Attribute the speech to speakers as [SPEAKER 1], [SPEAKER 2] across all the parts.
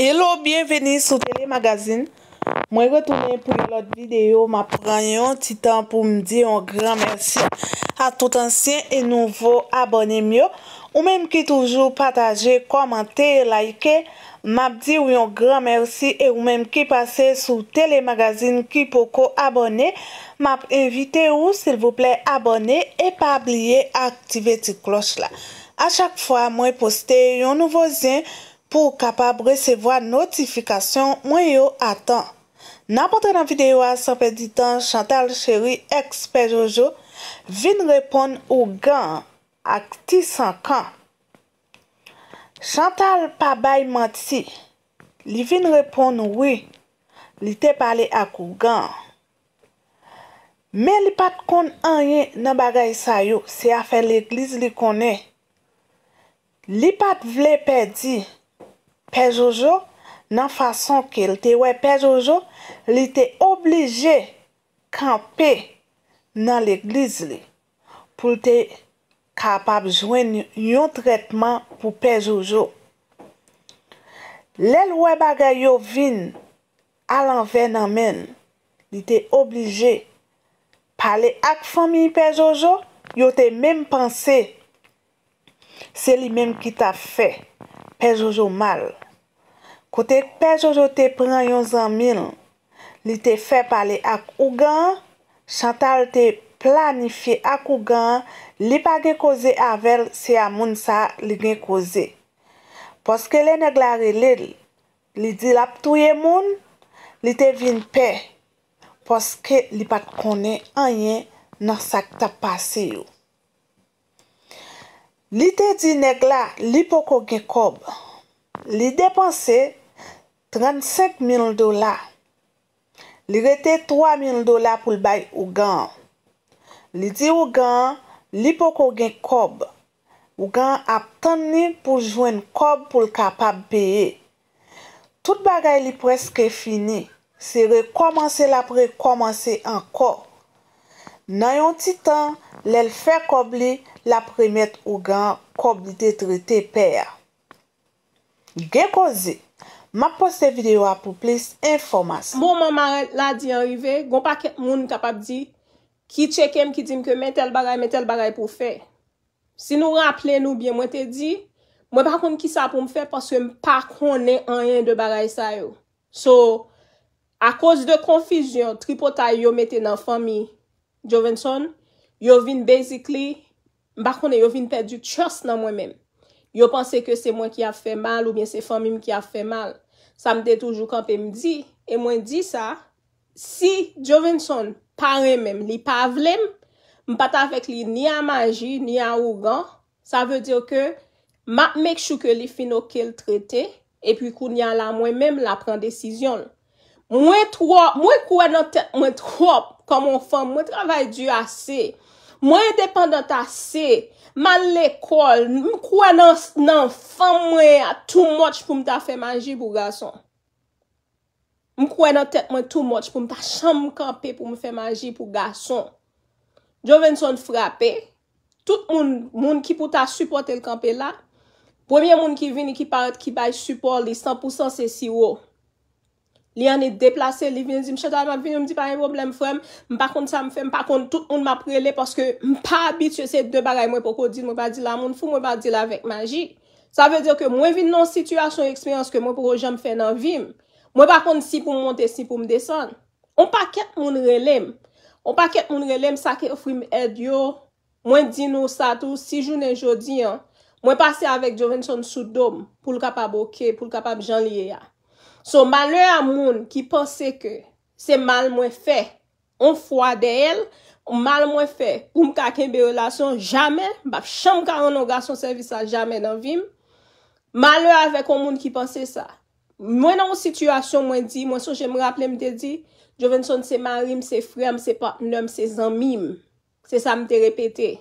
[SPEAKER 1] Hello, bienveni sou telemagazin Mwen retounen pou yon lot videyo Ma pran yon titan pou mdi yon gran mersi A tout ansyen e nouvo abonem yo Ou menm ki toujou pataje, komante, laike Map di yon gran mersi E ou menm ki pase sou telemagazin ki poko abone Map evite ou sil vople abone E pa ablie aktive ti klos la A chak fwa mwen poste yon nouvo zyen pou kapab resevo a notifikasyon mwen yo atan. Nan pote nan videyo a sanpe ditan, Chantal cheri, ekspe Jojo, vin repon ou gan ak ti sankan. Chantal pabay manti. Li vin repon ou we. Li te pale ak ou gan. Men li pat kon anye nan bagay sayo, se a fe l'eklis li konen. Li pat vle pedi. Pe Jojo nan fason ke li te wè Pe Jojo li te oblije kampe nan l'egliz li pou li te kapab jwen yon tretman pou Pe Jojo. Lèl wè bagay yo vin alan vè nan men, li te oblije pale ak fami Pe Jojo, yo te menm panse se li menm ki ta fè. Pejoujou mal. Kote pejoujou te pran yon zan mil, li te fe pale ak ougan, chantal te planifi ak ougan, li pa ge koze avel se a moun sa li gen koze. Poske le neglare lil, li di lap touye moun, li te vin pe, poske li pat kone anye nan sak ta pase yo. Li te di neg la, li poko gen kob. Li depanse 35,000 dola. Li rete 3,000 dola pou l'bay Ougan. Li di Ougan, li poko gen kob. Ougan ap tan ni pou jwen kob pou l'kapap beye. Tout bagay li preske fini. Se re komanse la pre komanse anko. Nan yon titan, Lèl fè kobli la premèt ou gan kobli te tre te pè. Gen kozi, ma poste video apou plis informasyon.
[SPEAKER 2] Moun moun mwen la di enrive, goun pa ket moun mwen kapap di ki chekem ki dim ke men tel baray men tel baray pou fè. Si nou rapple nou bien mwen te di, mwen pa konm ki sa pou mwen fè paske mwen pa konnen anyen de baray sa yo. So, a koz de konfisyon, tripotay yo mwen te nan fami Jovenson. Yo vin basically, mba konè, yo vin pe di chos nan mwen men. Yo pense ke se mwen ki a fe mal ou bien se fomim ki a fe mal. Sa mde toujou kanpe mdi. E mwen di sa, si jo vin son pare men, li pavlem, mpata fek li ni a manji, ni a ougan, sa ve di yo ke, map mek chou ke li fin okel trete, e pi kou ni ala mwen men la pren desisyon. Mwen tro, mwen kou anote, mwen trop, Kwa mwen fwa mwen travay du ase, mwen depandant ase, man l'ekol, mwen kwa nan fwa mwen too much pou mwen ta fè manji pou gason. Mwen kwa nan tek mwen too much pou mwen ta chan mwen kampe pou mwen fè manji pou gason. Jo ven son frapè, tout moun ki pou ta supporte l'kampe la, premye moun ki vini ki paret ki bay support li 100% se siwo. Li an e deplase, li vine di mche ta man vinyo mdi parem problem fwem, mpa kont sa mwem fwem, mpa kont tout mwem aprele paske mpa abit yose de bagay mwen poko din, mwen pa di la moun fwem, mwen pa di la vek magi. Sa ve de ke mwen vin non situasyon eksperyans ke mwen poko jan mwem fwen nan vim. Mwen pa kont si pou mwem monte, si pou mwen deson. Mwen pa ket mwem relem, mwen pa ket mwem relem sa ke fwem edyo, mwen di nou sa tou, si jounen jodi an. Mwen pase avek Jovenson Soudom pou l kapab oke, pou l kapab jan liye ya. So, malwe a moun ki pense ke se mal mwen fe, an fwa de el, mal mwen fe, oum ka ken be relasyon, jamen, bap, chanm ka anon ga son servisa, jamen nan vim, malwe avek an moun ki pense sa. Mwen nan moun situasyon mwen di, mwen so jem raple m de di, jo ven son se marim, se frem, se patnum, se zanmim, se sa m de repete.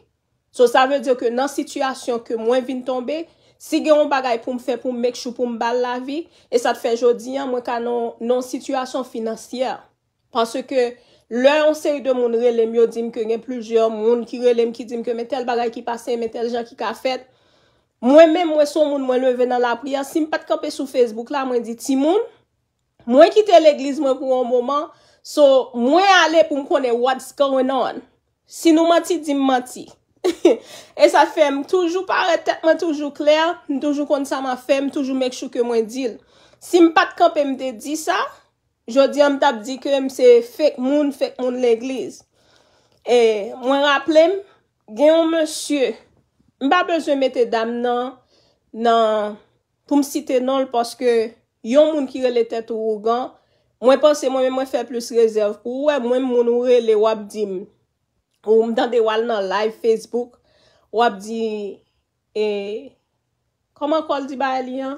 [SPEAKER 2] So, sa ve di yo ke nan situasyon ke mwen vin tombe, Si gen yon bagay pou m fe pou m mek chou pou m bal la vi, e sa te fe jodi an, mwen ka nan non, non sitwasyon finansyè. Pansè ke lè yon seri de moun relem yo dim ke gen plujè moun ki relem ki dim ke men tel bagay ki pase, men tel jan ki ka fet. Mwen men mwen son moun mwen lwen ven nan la priya, si m pat kapè sou Facebook la, mwen di ti moun, mwen kite l'egliz mwen pou an mouman, so mwen ale pou m konen what's going on. Si nou mati, dim mati. E sa fem toujou pare tetman toujou kler, toujou kon sa ma fem, toujou mek chou ke mwen dil. Si m pat kap m de di sa, jodi m tap di ke m se fek moun, fek moun l'egliz. E mwen rapple m, gen yon monsye, m pa bezon mette dam nan pou m site nol paske yon moun kire le tet ou wogan, mwen pase mwen mwen fè plus rezerv pou wè mwen moun oure le wap di m. Ou m dan de wal nan live Facebook, wap di, e, koman kol di ba li an?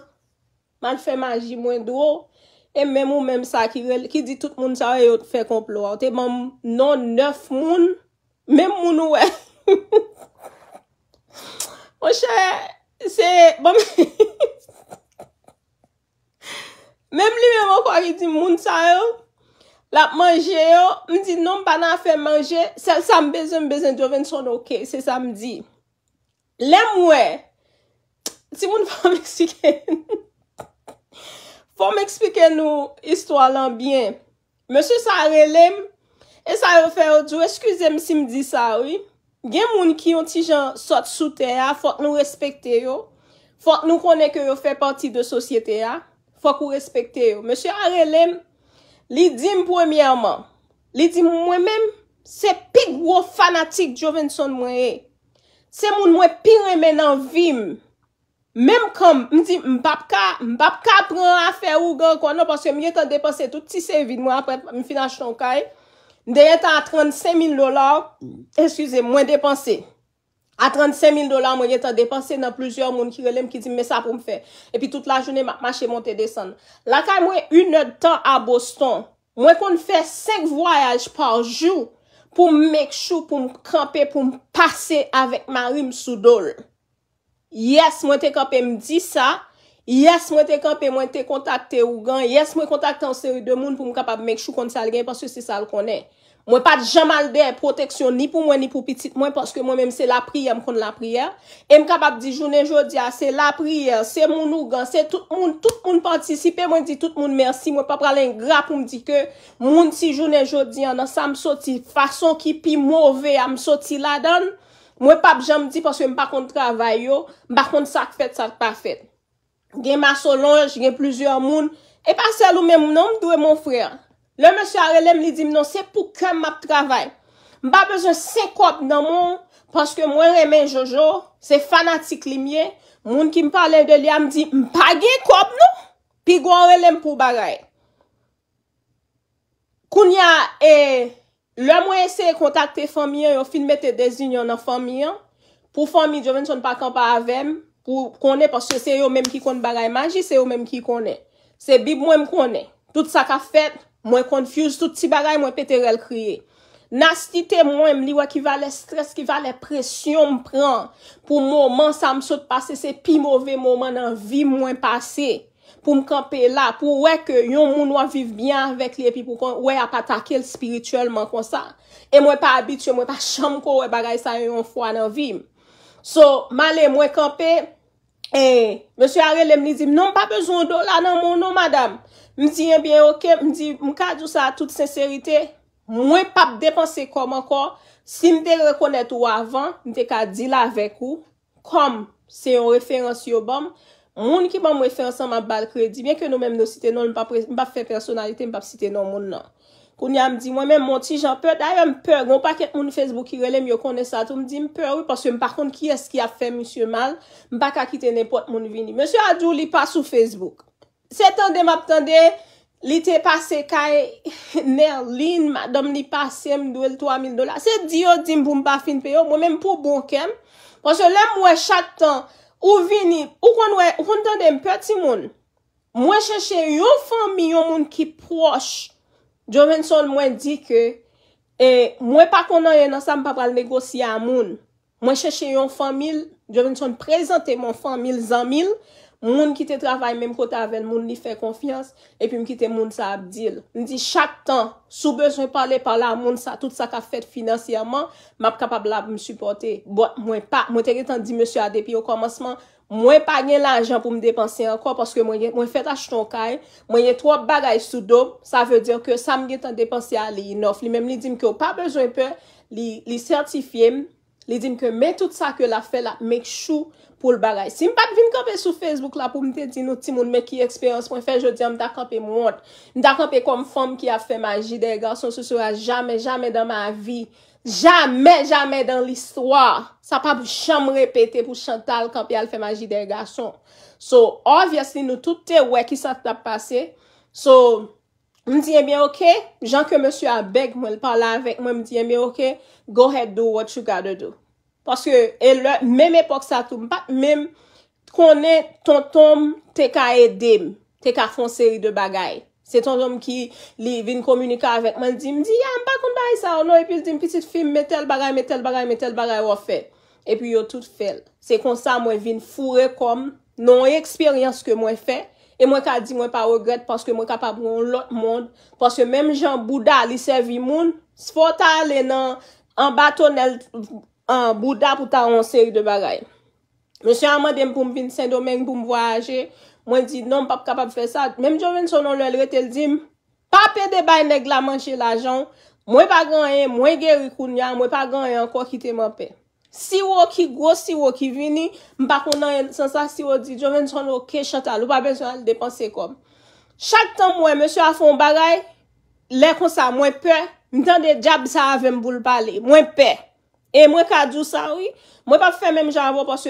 [SPEAKER 2] Man fè maji mwen duo, e mèm ou mèm sa ki di tout moun sa yo fè komplo a. Te mèm non 9 moun, mèm moun ou wè. E. Mwen chè, se, bon, mèm li mèm an kwa ki di moun sa yo. Lap manje yo, mdi nou mbana fè manje, sel sa mbezen, mbezen joven son okey, se sa mdi. Lem wè, si moun fò m'eksplike, fò m'eksplike nou istwa lan byen. Mèsyo sa re lem, e sa yo fè yo djou, eskusem si mdi sa wè. Gen moun ki yon ti jan sot soute ya, fòk nou respekte yo, fòk nou konè kè yo fè pati de sosyete ya, fòk ou respekte yo. Mèsyo sa re lem, Li dim pou emyèman. Li dim mwen mèm. Se pig wò fanatik Jovenson mwen e. Se moun mwen pi remè nan vim. Mèm kon m di mbap ka. Mbap ka pran afer ou gò. Kwa nou paske mwen yon ton depanse touti se vide mwen apèt mwen finaj ton kay. Mden yon ton a 35000 lò lò. Eskuse mwen depanse. A 35000 dolar mwen yetan depanse nan pluzyor moun ki relem ki di me sa pou m fe. E pi tout la jounen ma che monte desan. La kay mwen une tan a Boston, mwen kon fè 5 voyaj par jou pou m mek chou, pou m kampe, pou m pase avèk ma rim soudol. Yes, mwen te kampe m di sa. Yes, mwen te kampe, mwen te kontakte ou gan. Yes, mwen kontakte an seri de moun pou m kapap mek chou kon sal gen, pasè si sal konen. Mwen pat jamalde e proteksyon ni pou mwen ni pou pitit mwen paske mwen menm se la priya m kon la priya. E m kapap di jounen jodia, se la priya, se moun ougan, se tout moun, tout moun patisipe, mwen di tout moun mersi, mwen pap pral en gra pou m di ke moun ti jounen jodia nan sa m soti fason ki pi mouve a m soti la dan. Mwen pap jam di paske m bakon travayo, m bakon sak fèt, sak pa fèt. Gen maso lonj, gen plizyon moun, e pasel ou menm nan, dwe mwen frèr. Le monsi a relem li di mnon, se pou kèm ap travay. Mba bezon se kop nan moun, paske mwen remen Jojo, se fanatik li mwen, moun ki mpale de li non? a mdi, mpa ge kop nou, pi gwa relem pou bagay. Kounya e, eh, le mwen se kontakte famiyan, yo filmete de zin yon an famiyan, pou famiyan, joven son pakan pa avem, pou konen, paske se yo menm ki konen bagay maji, se yo menm ki konen, se bib mwenm konen, tout sa ka fet, Mwen konfuse tout ti bagay mwen pete rel kriye. Nas di te mwen mli wè ki va le stres, ki va le presyon mpren. Pou mwen sa msot pase, se pi mwove mwen nan vi mwen pase. Pou mkanpe la, pou wè ke yon moun waviv byan vek li epi pou kon, wè apatakel spiritualman konsa. E mwen pa abit, yon mwen pa cham ko wè bagay sa yon fwa nan vi. So, ma le mwen kanpe... E, M. Arelem li di, m nou m pa bezoun do la nan moun nou madame, m di yon bien okey, m di m ka djou sa tout senserite, m wè pap depanse kom anko, si m de rekonet ou avan, m de ka di la vek ou, kom se yon referans yo bom, moun ki bom referans anman bal kredi, mwen ke nou menm nou site non, m pap fe personalite, m pap site non moun nan. Koun ya m di, mwen men monti jan pe, dayan m pe, gwen pa ket moun Facebook ki relem, yo kone sa tou, m di m pe, wè pasyon, par kon, ki eski a fe, msye mal, m baka kite nepot moun vini. Monsye Adjou li pa sou Facebook. Se tande m ap tande, li te pase kaye, nerlin, madom li pase, m doel 3000 dola. Se di yo, di m pou m pa fin pe yo, mwen men pou bonkem, pasyon, lè m wè chak tan, ou vini, ou kon wè, ou kon tande m pe ti moun, m wè chache yon fan milyon moun ki proche, Jovenson mwen di ke, e, mwen pa konan yon ansan mpa pral negosye a moun. Mwen cheshe yon famil, Jovenson prezante mwen famil zanmil, moun kite travay menm kota aven, moun li fe konfians, e pi mkite moun sa abdil. Mwen di, chak tan, sou bezwen pale pale a moun sa tout sa ka fet finansyaman, map kapab lab msupote. Bon, mwen pa, mwen teri tan di msye Adepi yo komansman. Mwen pa gen la anjan pou m depansi anko, paske mwen fet achton kay, mwen yen 3 bagay sou do, sa ve dir ke sa m gen tan depansi an li inof. Li men li dim ke ou pa bezwen pe, li certifiye m, li dim ke men tout sa ke la fe la, mek chou pou l bagay. Si m pa vin kope sou Facebook la, pou m ten din nou ti moun mek ki eksperyans, mwen fe jodi an m takopi m wot. M takopi kom fom ki a fe maji, dey gason sou sou a jamen, jamen dan ma vi. Jamè, jamè dan l'histoire, sa pa pou chanm repete pou chantal kanp yal fè magi de gason. So, obviously nou toutè wè ki sa tap pase. So, m diye eh mè ok, jan ke mè sè a beg mwen l'pala avèk mwen m diye eh mè ok, go ahead do what you gotta do. Paske, e lè, mèm epok sa tou, m pa mèm konè ton tom te ka edem, te ka fon seri de bagay. Se ton om ki li vin komunika avet, man di, mdi, ya mba koum da yi sa ou nou, epi se din ah, non, piti film, metel bagay, metel bagay, metel bagay, wafè. Epi yo tout fèl. Se konsa mwen vin fure kom, non eksperyans ke mwen fè, e mwen ka di mwen pa wogred, porske mwen ka pa broun lot moun, porske menm jan Bouda li sevi moun, sfo ta alen an baton el, an Bouda pou ta anseri de bagay. Mwen se amadem pou m vin Saint-Domingue pou m voyaje, Mwen di, non, m pap kapap fe sa. Mèm jo ven son nan lèl rete, lèl di, pa pè de bay neglaman che l'ajan, mwen pa ganye, mwen gen rikoun ya, mwen pa ganye anko kite mwen pè. Si wò ki gwo, si wò ki vini, m pa kon nan yon sensasyon, si wò di, jo ven son nan lèl rete, chan tal, ou pa ben chan al depanse kom. Chak tan mwen, mèsyo a fon bagay, lè kon sa, mwen pè, mwen tan de jab sa avèm boul balè, mwen pè. E mwen ka djou sa wè, mwen pa fe mèm jan wò, pas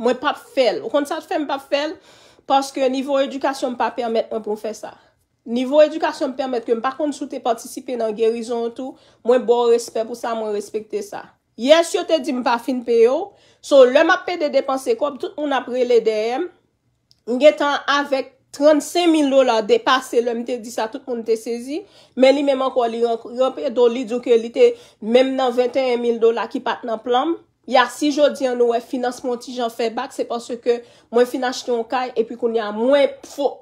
[SPEAKER 2] Mwen pap fel. O kon sa te fe mwen pap fel paske nivou edukasyon mwen pa permette mwen pou mwen fe sa. Nivou edukasyon mwen permette ke mwen pa kont sou te patisipe nan gerizon ou tou, mwen bon respekt pou sa mwen respekt te sa. Yes, yo te di mwen pa fin pe yo. So, lè mwen pe de depanse kop, tout mwen apre lè deyem. Nge tan avèk 35.000 dolar depase lè mwen te di sa tout mwen te sezi. Mè li mèman kwa li renpe do li djou ke li te mèm nan 21.000 dolar ki pat nan plam. Ya si jodi an wè financementi jen fè bak, se panse ke mwen finance tion kay, epi kon yon yon mwen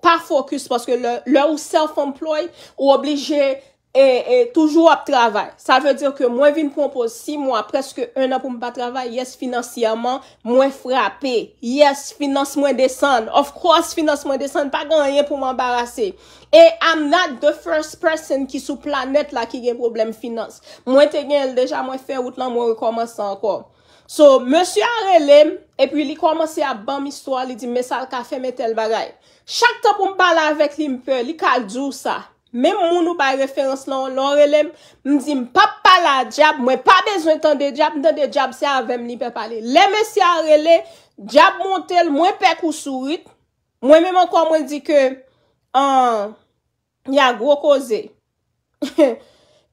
[SPEAKER 2] pa fokus, panse ke lè ou self-employ, ou oblije e toujou ap travèl. Sa vè dir ke mwen vin pou mpoz si mwen, preske un an pou mpa travèl, yes, financiyaman, mwen frapè. Yes, finance mwen desan. Of course, finance mwen desan, pa gan yon pou m'embarase. Et I'm not the first person ki sou planet la ki gen problem finance. Mwen te gen el deja mwen fè, ou tlan mwen rekomanse an kon. So, monsi a relem, e pi li kwa monsi a bam istwa, li di mesal ka fe metel bagay. Chak ta pou m bala avek li m pe, li ka djou sa. Mem moun ou bay referans lan, lan relem, m zim pa pala djab, mwen pa bezwen tan de djab, nan de djab se avem li pe pale. Le monsi a relem, djab montel, mwen pe kousou rit, mwen mwen kwa mwen di ke, an, ya gro koze.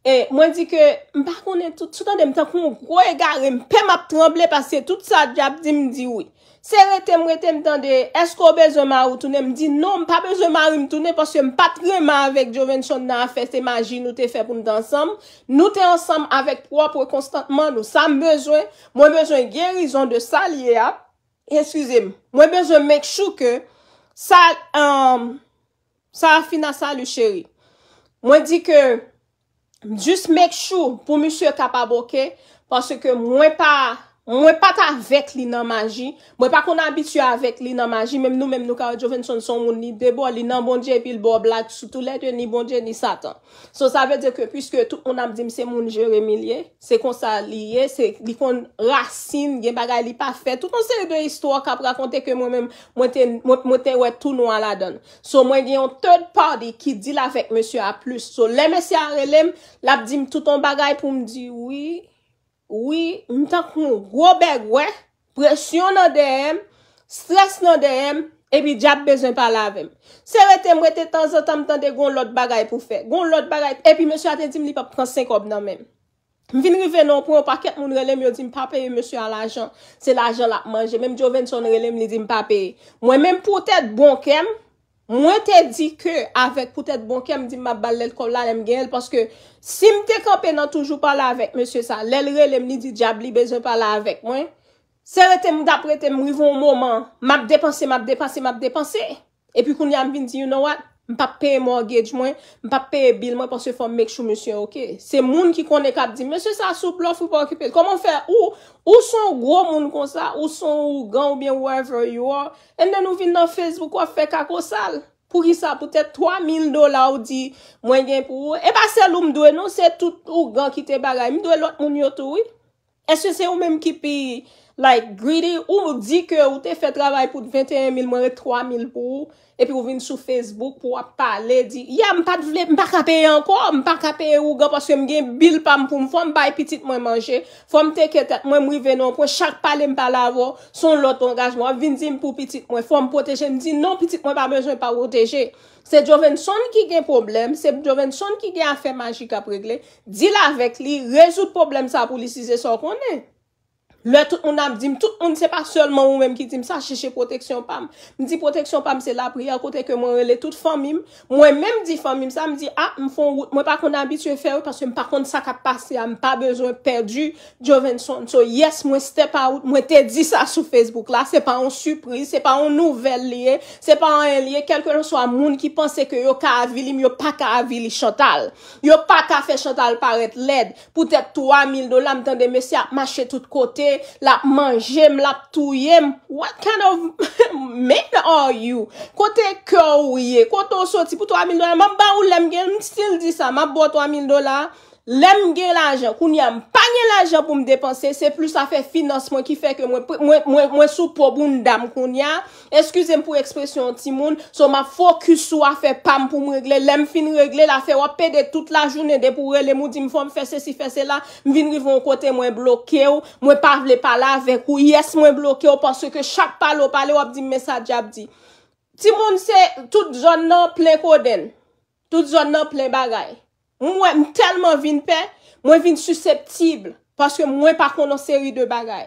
[SPEAKER 2] E, mwen di ke, mpa konen tout, tout an dem tan kon mwen kwe gare, mpe map tremble, pase tout sa diap di mdi ouy. Se re tem, re tem tan de, esko bezon ma ou tounen, mdi nou, mpa bezon ma ou mtounen, pasye mpa treman avek Jovenson nan a feste maji, nou te fe pou mdan sam. Nou te ansam avek propre konstantman nou, sa mbezwen, mwen bezon gerizon de sa liye ap. Eskusem, mwen bezon mek chouke, sa fina sa li cheri. Mwen di ke... Jus mèk chou pou M. Kapaboke pasè ke mwen pa... Mwen pat avèk li nan magi. Mwen pa kon abitye avèk li nan magi. Mèm nou mèm nou ka ou Jovenson son moun ni debò. Li nan bonje bilbo blag. Soutou lete ni bonje ni satan. So sa vèdè ke pwiske tout moun abdim se moun jeremi liè. Se konsa liè. Se li kon rasin gen bagay li pa fè. Tout an se de histò wak ap rakonte ke mwen mèm mwen te wè tou nou an la don. So mwen gen yon third party ki dil avèk mèsyo ap plus. So lèmè si arè lèm. Labdim tout an bagay pou mdi wè. Ouwi, mwen tank nou gobeg wè, presyon nan deyèm, stres nan deyèm, epi djap bezwen pa lavem. Se wè tem wè te tan zan tam tan dey goun lot bagay pou fè. Goun lot bagay, epi mwen chate dim li pa pran 5 ob nan mèm. Mwen fin rive nan, pou wè pa ket moun relem yo dim pa peye mwen chate al ajan, se l ajan la ap manje. Mèm jo ven son relem li dim pa peye. Mwen mèm pou tèd bon kem. Mwen te di ke avèk pou tèt bonke, mdi map bal lèl kol la lèm gèl, paske si mte kapè nan toujou pala avèk, mwen se sa lèl relèm ni di diabli bezè pala avèk, mwen. Se re tem mdap re tem mrivo mwoman, map depanse, map depanse, map depanse. E pi koun yam bin di, you know what? M pa peye mortgage mwen, m pa peye bil mwen, pwa se fwa mèk chou mèsyen, ok? Se moun ki kone kap di, mè se sa souplof ou pa okipè. Koman fè? Ou? Ou son gro moun kon sa? Ou son ou gan ou bien wherever you are? En den ou vin nan Facebook wè fè kako sal? Pou ki sa? Poutè 3.000 dola ou di mwen gen pou ou? E ba sel ou m dwe? Non se tout ou gan ki te bagay. M dwe lot moun yotou, oui? E se se ou mèm ki pi... Like greedy, ou mou di ke ou te fe travay pou 21.000, mou re 3.000 pou ou, epi ou vin sou Facebook pou ap pale, di, ya, m pa kapeye anko, m pa kapeye ou, gwa paske m gen bil pa m pou m fwa m baye pitit mwen manje, fwa m teke mwen mrivenon, pou m chak pale m pale avon, son loto angajman, vin di m pou pitit mwen, fwa m poteje, m di, non, pitit mwen pa mwen jen pa poteje. Se Jovenson ki gen problem, se Jovenson ki gen afe magik ap regle, di la vek li, rezout problem sa pou lisize son konen. Le tout on ap di m, tout on se pa Seleman ou menm ki di m sa cheche protection pam Mi di protection pam se la priye ah, A kote ke mwen rele tout fomim Mwen menm di fomim sa, mi di ap m fon wout Mwen pa kon abitue fer wout, parce m pa kont sa ka pase ah, M pa bezwe perdi Jovenson, so yes mwen step out Mwen te di sa sou Facebook la Se pa an supris, se pa an nouvel liye Se pa an en liye, kelke nan so a moun Ki pense ke yo ka avili, mi yo pa ka avili Chantal, yo pa ka fe Chantal Par et led, poutet 3 mil Do la m tende mesi ap ah, mache tout kote La manjem, la touyem What kind of men are you? Kote kouye, kote osoti Po 3,000 dolar Ma ba oulem gen, still di sa Ma bo 3,000 dolar Lèm gè l'anjè, koun yè m'pagne l'anjè pou m'dépense, se plus sa fè finanse mwen ki fè ke mwen sou pouboun dam koun yè. Eskusem pou ekspresyon ti moun, so ma fò küsou a fè pam pou m'reglè. Lèm fin reglè la fè wop pèdè tout la jounè de pou relè. Mou di m'fò m'fè se si fè se la, m'vin rivon kote mwen blokè ou, mwen pavle pala vek ou yes mwen blokè ou porsè ke chak palo pale wop di m'mesaj apdi. Ti moun se, tout zon nan plè koden, tout zon nan plè bagay. Mwen mwen telman vin pe, mwen vin susceptibl, paske mwen pa konon seri de bagay.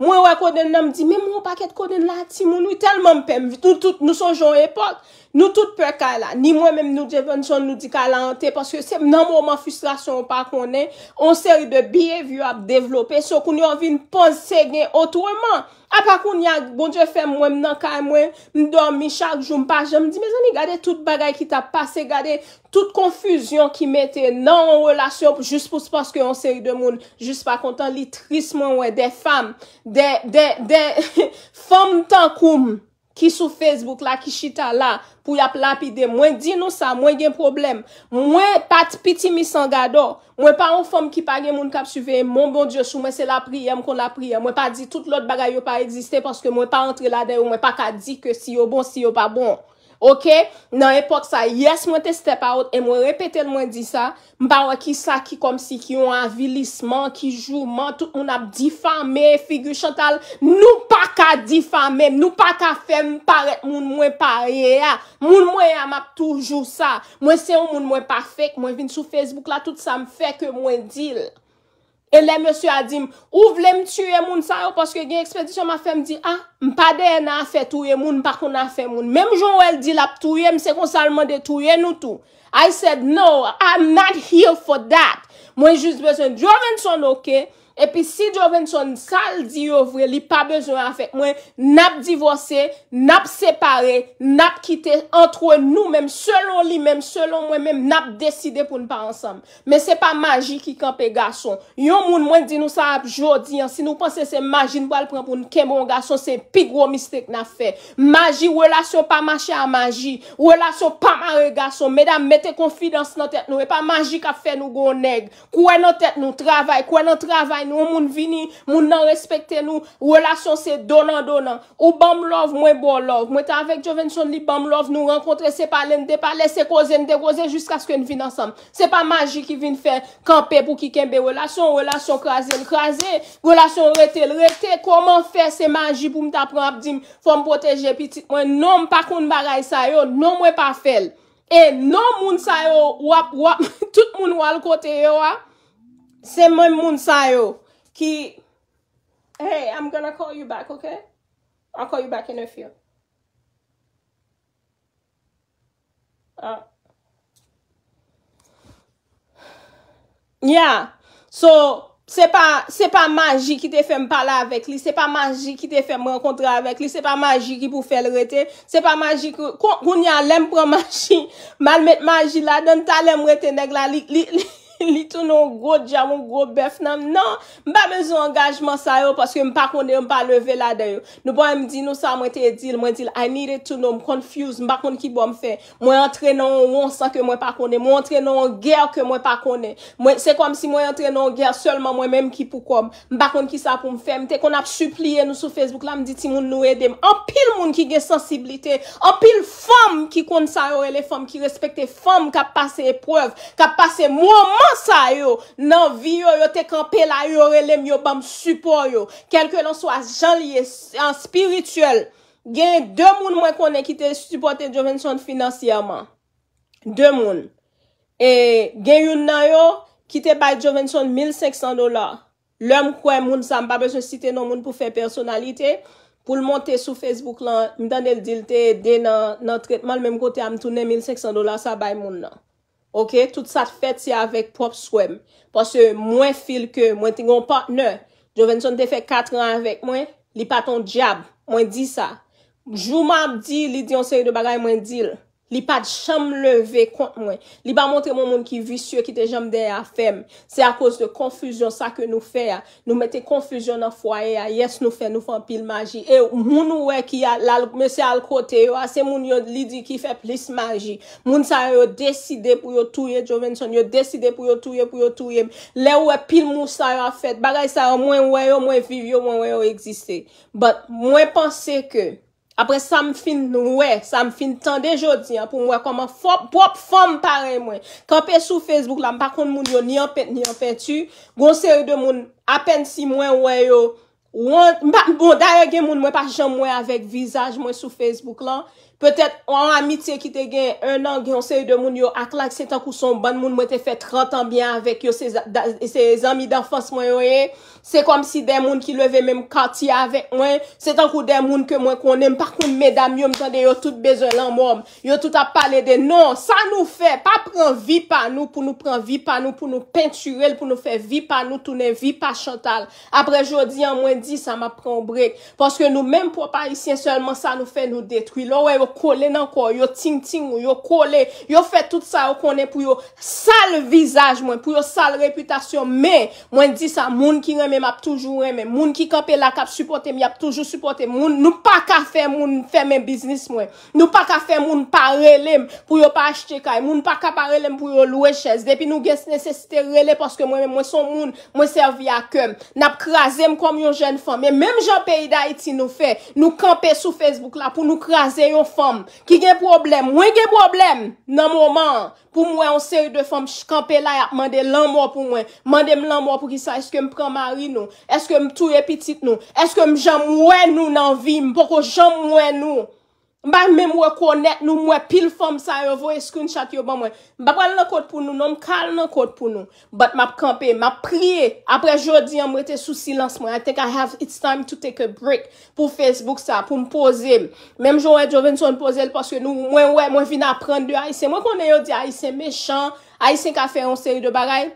[SPEAKER 2] Mwen wak koden nan mdi, mwen mwen paket koden lati, mwen mwen telman pem, nou tout nou sonjon epok, nou tout pe kala. Ni mwen mwen nou di kalante, paske se mnen mwen mwen frustrasyon pa konen, on seri de biyev yo ap devlope, so konon vin pon segnen otweman. A pa koun ya gondje fèm wèm nan kèm wèm, mdòm mi chak joun pa, jèm di me zan li gade tout bagay ki ta pase, gade tout konfuzyon ki mette nan wèlasyon jous pou spaske yon seri de moun, jous pa kontan litris mwen wè, de fèm, de, de, de, fèm tan koum. Ki sou Facebook la, ki chita la, pou yap lapide, mwen di nou sa, mwen gen problem, mwen pat piti mi san gado, mwen pa ou fom ki pale moun kap suve, mwen bon Diyosou, mwen se la priye, mwen kon la priye, mwen pa di tout lot bagay yo pa egziste, paske mwen pa entre la deyo, mwen pa ka di ke si yo bon, si yo pa bon. Ok, nan epok sa, yes mwen te step out, e mwen repete l mwen di sa, mba waki sa ki kom si ki yon anvilisman, ki jouman, tout mwen ap difame, figu chantal, nou pa ka difame, nou pa ka fem pare, mwen mwen pare ya, mwen mwen am ap toujou sa, mwen se yon mwen mwen pa fek, mwen vin sou Facebook la, tout sa mwen fek, mwen dil. E le monsye a di m, ou vle m tuye moun sa yo? Poske gen ekspedisyon ma ah, fe m di, a, m pa deye nan a fe tuye moun, m pa kon nan a fe moun. Mem jou el di la p tuye, m se konsalman de tuye nou tou. I said, no, I'm not here for that. Mwen jis besen, jo ven son loke, epi si jo ven son sal di yo vre, li pa bezon an fek mwen, nap divorse, nap separe, nap kite antre nou men, selon li men, selon mwen men, nap deside pou nou pa ansam. Men se pa maji ki kanpe gason. Yon moun mwen di nou sa ap jodi an, si nou pense se maji nou al pran pou nou kemon gason, se pi gro mistik na fe. Maji, wè la sou pa mache a maji, wè la sou pa mare gason, medan mette konfidans nou tet nou, e pa maji ka fe nou goneg, kwen nou tet nou travay, kwen nou travay, Ou moun vini, moun nan respekte nou Relasyon se donan donan Ou bom love, mwen bo love Mwen ta avek Jovenson li bom love Nou renkontre se palen de palen Se kozen de kozen Jusk aske mwen vin ansam Se pa magi ki vin fe Kampen pou ki kembe Relasyon, relasyon krasen krasen Relasyon rete, rete Koman fe se magi pou mta pran ap di Fom poteje Mwen non mpa koun bagay sayon Non mwen pa fel E non moun sayon Wap wap Tout moun wal kote yo wap Se mwen moun sayo ki... Hey, I'm gonna call you back, okay? I'll call you back in a few. Ah. Yeah, so se pa magi ki te fe mpala avek li. Se pa magi ki te fe mwen kontra avek li. Se pa magi ki pou fel rete. Se pa magi ki... Kon yon lem pou magi. Mal met magi la, don ta lem rete neg la. Li, li, li. Li tou nou gro diya, mou gro bef nan. Non, nan, mba me zo angajman sa yo paske mpa konde, mpa leve la dayo. Nou ba mdi nou sa, mwen te edil, mwen dil I need it to know, mkonfuse, mba konde ki bo mfe. Mwen entre nan wonsan ke mwen pa kone, mwen entre nan wonger ke mwen pa kone. Mwen, se kom si mwen entre nan wonger, solman mwen menm ki pou kom. Mba konde ki sa pou mfe. Mte kon ap supliye nou sou Facebook, la mdi ti moun nou edem. An pil moun ki ge sensibilite. An pil fom ki kon sa yo e le fom ki respekte fom ka pase epwav, ka pase mw sa yo nan vi yo yo te kapela yo re lem yo bam support yo kelke lon so a jan liye an spirituel gen 2 moun mwen konen ki te supporte jovenson finansiyaman 2 moun e gen yon nan yo ki te bay jovenson 1500 dolar lèm kwen moun sa mba besyon site nan moun pou fe personalite pou l montè sou facebook lan mdanel dilte den nan tretman l menm kote am toune 1500 dolar sa bay moun nan Ok, tout sa fèt si avèk pop swem. Pas se mwen fil ke mwen tingon partner, Jovenson te fè katre an avèk mwen, li paton djab, mwen di sa. Jouman di li diyon se yon bagay mwen dil. Li pa chanm leve kont mwen. Li pa montre moun moun ki vi syo ki te janm dey a fem. Se a kos de konfuzyon sa ke nou fe a. Nou mette konfuzyon an fo a e a. Yes nou fe, nou fan pil maji. E moun mwen ki a, mwen se al kote, se moun yo lidi ki fe plis maji. Moun sa yo deside pou yo touye, yo deside pou yo touye, pou yo touye. Le wè pil moun sa yo a fet. Bagay sa yo mwen wè yo, mwen viv yo, mwen wè yo eksiste. But mwen pense ke... apre sa m fin wè, sa m fin tan de jodi an pou m wè koman fop, bop fom pare m wè. K anpe sou Facebook la m bakon moun yo ni anpet ni anpetu, gonseri de moun apen si mwen wè yo, m bak m bon dare gen moun m wè pa jen m wè avèk vizaj m wè sou Facebook la. Pe tèt an amitye ki te gen, un an gen, on se yon de moun yo aklak, se tankou son ban moun, mwen te fè 30 an bien avèk yo, se zanmi dan fòs mwen yo e, se kom si den moun ki leve mèm kati avèk mwen, se tankou den moun ke mwen konen, parkou mèdami yon, mwen te yon tout bezè lan mòm, yon tout ap pale de, non, sa nou fè, pa pran vi pa nou, pou nou pran vi pa nou, pou nou penturel, pou nou fè vi pa nou, pou nou toune vi pa chantal, apre jodi an mwen di, sa mè pran brek, poske nou kole nan kor, yo ting ting, yo kole, yo fe tout sa yo konen pou yo sal vizaj mwen, pou yo sal reputasyon, men, mwen di sa, moun ki reme m ap toujou reme, moun ki kape la kap supporte, mi ap toujou supporte, moun nou pa kafe moun fè men biznis mwen, nou pa kafe moun pa relem pou yo pa achete kaj, moun pa kape relem pou yo loue chèz, depi nou ges necesite relem, paske mwen mwen son moun mwen servi akèm, nap krasem kom yon jen fòm, men, mèm jan peyi da iti nou fe, nou kape sou Facebook la pou nou krasen yon fòm, ki gen problem, wè gen problem nan mou man, pou mwen an seri de fòm chkampè la ya, mandè lan mò pou mwen, mandè m lan mò pou ki sa eske m pran mari nou, eske m tou epitit nou, eske m jom mwen nou nan vim, poko jom mwen nou Mba mwen mwen konet nou mwen pil fom sa yo vo e screenshot yo ban mwen. Mba kwa nan kote pou nou, nan kal nan kote pou nou. Bat map kampe, map priye. Apre jodi yon mwen te sou silans mwen. I think I have, it's time to take a break pou Facebook sa, pou mwen pose. Mwen mwen jo ven son pose l, paske nou mwen wè, mwen vina apren de Aïsé. Mwen konen yon di Aïsé mechant. Aïsé ka fe yon seri de bagay.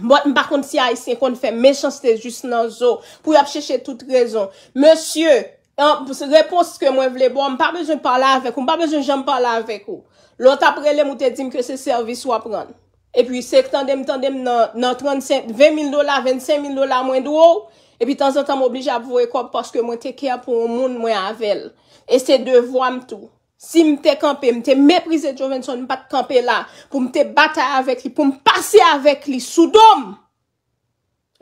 [SPEAKER 2] Bat mwen bakon si Aïsé konen fe mechant se te just nan zo. Pou yon ap cheche tout rezon. Monsye. Se repos ke mwen vle bo, mwen pa bezon pa la avek ou, mwen pa bezon jan pa la avek ou. Lote aprele mwen te dim ke se servis wap ron. E pi se ktande mwen ktande mwen nan 20.000 dola, 25.000 dola mwen do ou. E pi tan zan tan mwen oblija ap vwe kop paske mwen te kya pou moun mwen avel. E se devwam tou. Si mwen te kampe, mwen te meprize Jovenson mwen pa te kampe la, pou mwen te bata avek li, pou mwen pase avek li, soudom!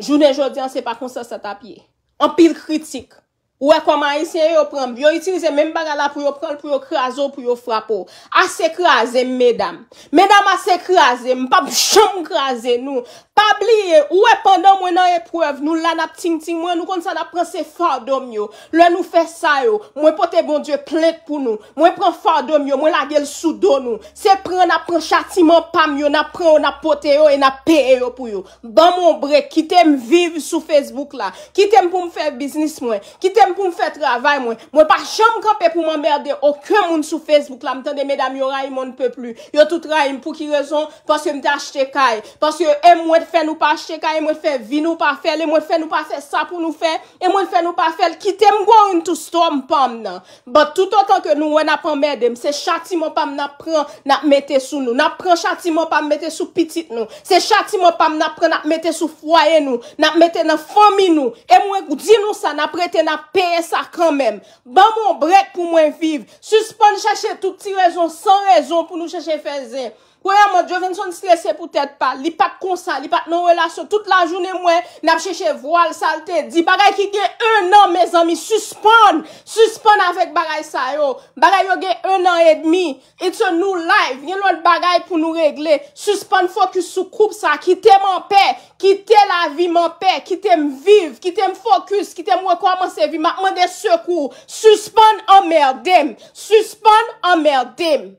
[SPEAKER 2] Jounen jordyan se pa konsa sa tapye. Anpil kritik. Ou e kwa ma isye yo pran, yo itilize men bagala pou yo pran pou yo krazo pou yo frapo. Ase kraze, medam. Medam ase kraze, mpa bshom kraze nou. Pa bliye, ouwe pandan mwen nan epwav, nou la nan ting ting mwen, nou kon sa nan pren se fardom yo, lwen nou fe sa yo, mwen pote bon die plek pou nou, mwen pren fardom yo, mwen la gel sou do nou, se pren nan pren chati mwen pam yo, nan pren ou nan pote yo, e nan pe yo pou yo. Ban mwen bre, kitem vive sou Facebook la, kitem pou mwen fe biznis mwen, kitem pou mwen fe travay mwen, mwen pa chan kope pou mwen merde, okè moun sou Facebook la, mwen tan de medam yo raym, mwen pe plu, yo tout raym pou ki rezon, paske mwen te achete kay, paske yo em mwen E mwen fè nou pa cheka, e mwen fè vi nou pa fèl, e mwen fè nou pa fè sa pou nou fèl, e mwen fè nou pa fèl, kitèm gwen tou storm pam nan. But tout an tan ke nou wè napan mèdèm, se chati mwen pam nan pran nan mètè sou nou, nan pran chati mwen pam mètè sou pitit nou, se chati mwen pam nan pran nan mètè sou fwayè nou, nan mètè nan fami nou, e mwen kou di nou sa nan prètè nan pèye sa kan mèm. Ban mwen brek pou mwen viv, suspon chache touti rezon, san rezon pou nou chache fèzèm. Gwe yaman, jo ven son stresse pou tèt pa. Li pat konsan, li pat nou relasyon. Tout la jounè mwen, nap chèche voal salte. Di bagay ki gen un an, me zanmi. Suspon! Suspon avèk bagay sayo. Bagay yo gen un an et demi. It's a new life. Gen lout bagay pou nou regle. Suspon, fokus sou koup sa. Kite mwen pe. Kite la vi mwen pe. Kite mwen viv. Kite mwen fokus. Kite mwen kwa mwen sevi. Mwen de sekou. Suspon amerdem. Suspon amerdem.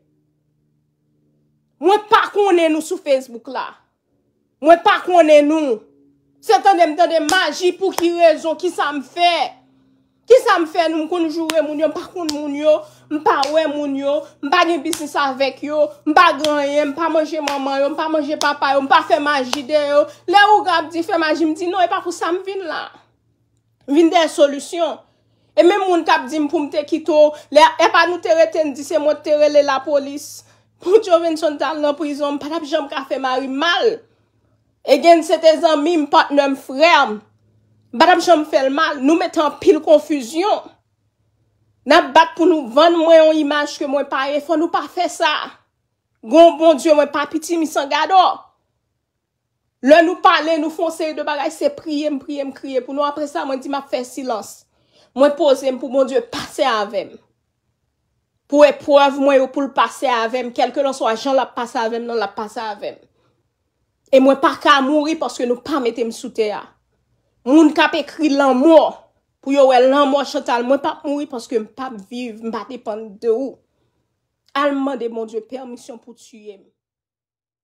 [SPEAKER 2] Mwen pa konnen nou sou Facebook la. Mwen pa konnen nou. Se tan de m dan de maji pou ki rezon ki sa m fe. Ki sa m fe nou m konjoure moun yo, m pa kon moun yo, m pa wè moun yo, m pa gen bisnis avèk yo, m pa granyen, m pa manje maman yo, m pa manje papay yo, m pa fe maji de yo. Le ou ga ap di fe maji m di nou e pa pou sa m vin la. Vin de solusyon. E men moun tap di m pou m te kito, le e pa nou te reten di se m wote te rele la polis. Mwen bon, jo ven chon tal nan prizon, mwen patap jom ka fe mari mal. E gen sete zan mim pat nan m frèm. Patap jom fel mal, nou metan pil konfuzyon. Nan bat pou nou vande mwen yon imaj ke mwen pare, fò nou pa fe sa. Gon bon diyo mwen papiti misan gado. Lè nou pale, nou fon se yon debaray, se priye m priye m kriye. Pou nou apre sa mwen di m ap fe silans. Mwen pose m pou bon diyo pase avèm. pou epwav mwen yo pou l pase avèm, kelke lò so a jan l ap pase avèm, nan l ap pase avèm. E mwen pa ka mouri porske nou pa metèm soutea. Moun kap ekri lan mò, pou yo wè lan mò chotal, mwen pa mouri porske m pap viv, m pa depan de ou. Alman de moun djè permisyon pou tsyèm.